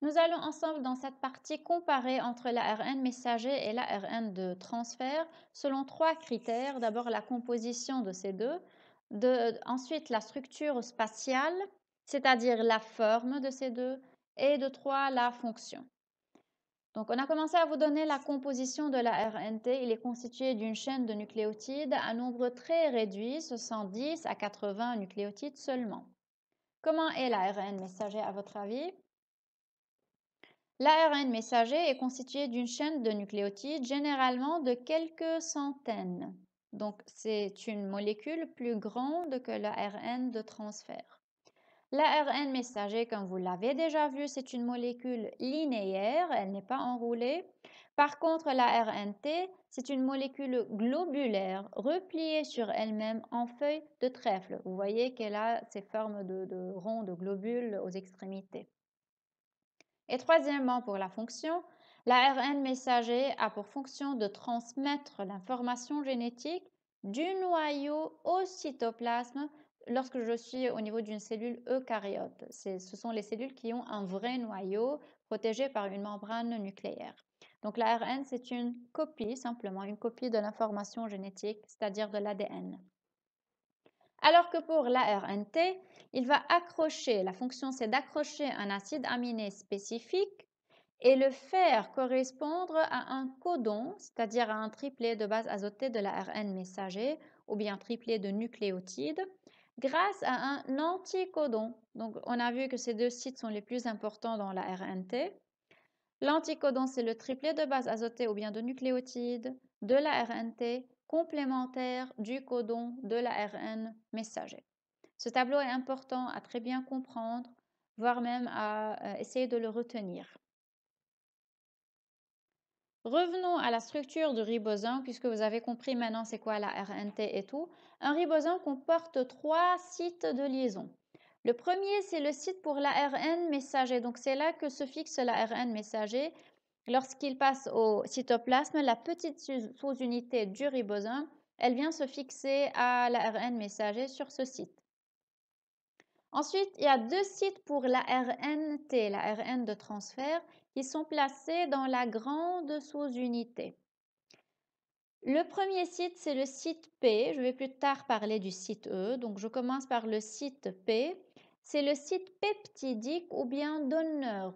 Nous allons ensemble dans cette partie comparer entre l'ARN messager et l'ARN de transfert selon trois critères. D'abord la composition de ces deux, ensuite la structure spatiale, c'est-à-dire la forme de ces deux, et de trois la fonction. Donc on a commencé à vous donner la composition de la Il est constitué d'une chaîne de nucléotides à nombre très réduit, ce à 80 nucléotides seulement. Comment est l'ARN messager à votre avis L'ARN messager est constitué d'une chaîne de nucléotides, généralement de quelques centaines. Donc c'est une molécule plus grande que l'ARN de transfert. L'ARN messager, comme vous l'avez déjà vu, c'est une molécule linéaire, elle n'est pas enroulée. Par contre, l'ARNT, c'est une molécule globulaire, repliée sur elle-même en feuille de trèfle. Vous voyez qu'elle a ces formes de, de ronds, de globules aux extrémités. Et troisièmement, pour la fonction, l'ARN messager a pour fonction de transmettre l'information génétique du noyau au cytoplasme lorsque je suis au niveau d'une cellule eucaryote. Ce sont les cellules qui ont un vrai noyau protégé par une membrane nucléaire. Donc l'ARN c'est une copie, simplement une copie de l'information génétique, c'est-à-dire de l'ADN. Alors que pour l'ARNT, il va accrocher, la fonction c'est d'accrocher un acide aminé spécifique et le faire correspondre à un codon, c'est-à-dire à un triplet de base azotée de l'ARN messager ou bien triplé de nucléotides grâce à un anticodon. Donc on a vu que ces deux sites sont les plus importants dans l'ARNT. L'anticodon, c'est le triplet de base azotée ou bien de nucléotides de l'ARNT complémentaire du codon de l'ARN messager. Ce tableau est important à très bien comprendre, voire même à euh, essayer de le retenir. Revenons à la structure du ribosome, puisque vous avez compris maintenant c'est quoi la RNT et tout. Un ribosome comporte trois sites de liaison. Le premier, c'est le site pour l'ARN messager. Donc, c'est là que se fixe l'ARN messager. Lorsqu'il passe au cytoplasme, la petite sous-unité du ribosome, elle vient se fixer à l'ARN messager sur ce site. Ensuite, il y a deux sites pour l'ARNT, l'ARN de transfert, qui sont placés dans la grande sous-unité. Le premier site, c'est le site P. Je vais plus tard parler du site E. Donc, je commence par le site P. C'est le site peptidique ou bien donneur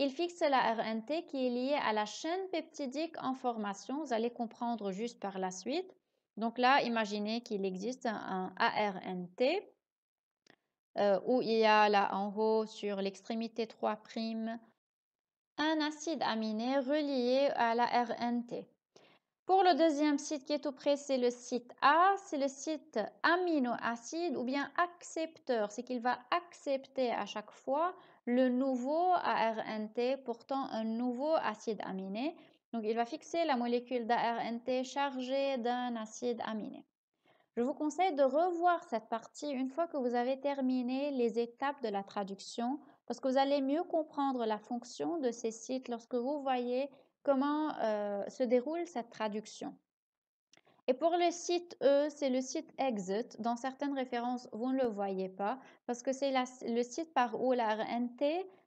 il fixe la RNT qui est liée à la chaîne peptidique en formation. Vous allez comprendre juste par la suite. Donc là, imaginez qu'il existe un ARNT euh, où il y a là en haut sur l'extrémité 3' un acide aminé relié à la RNT. Pour le deuxième site qui est tout près, c'est le site A, c'est le site aminoacide ou bien accepteur, c'est qu'il va accepter à chaque fois le nouveau ARNT, portant un nouveau acide aminé. Donc, il va fixer la molécule d'ARNT chargée d'un acide aminé. Je vous conseille de revoir cette partie une fois que vous avez terminé les étapes de la traduction parce que vous allez mieux comprendre la fonction de ces sites lorsque vous voyez comment euh, se déroule cette traduction. Et pour le site E, c'est le site Exit. Dans certaines références, vous ne le voyez pas parce que c'est le site par où la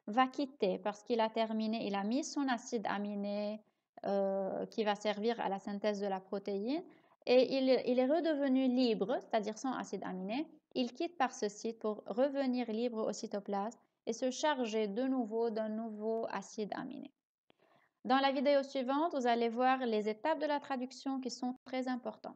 va quitter parce qu'il a terminé, il a mis son acide aminé euh, qui va servir à la synthèse de la protéine et il, il est redevenu libre, c'est-à-dire sans acide aminé. Il quitte par ce site pour revenir libre au cytoplasme et se charger de nouveau d'un nouveau acide aminé. Dans la vidéo suivante, vous allez voir les étapes de la traduction qui sont très importantes.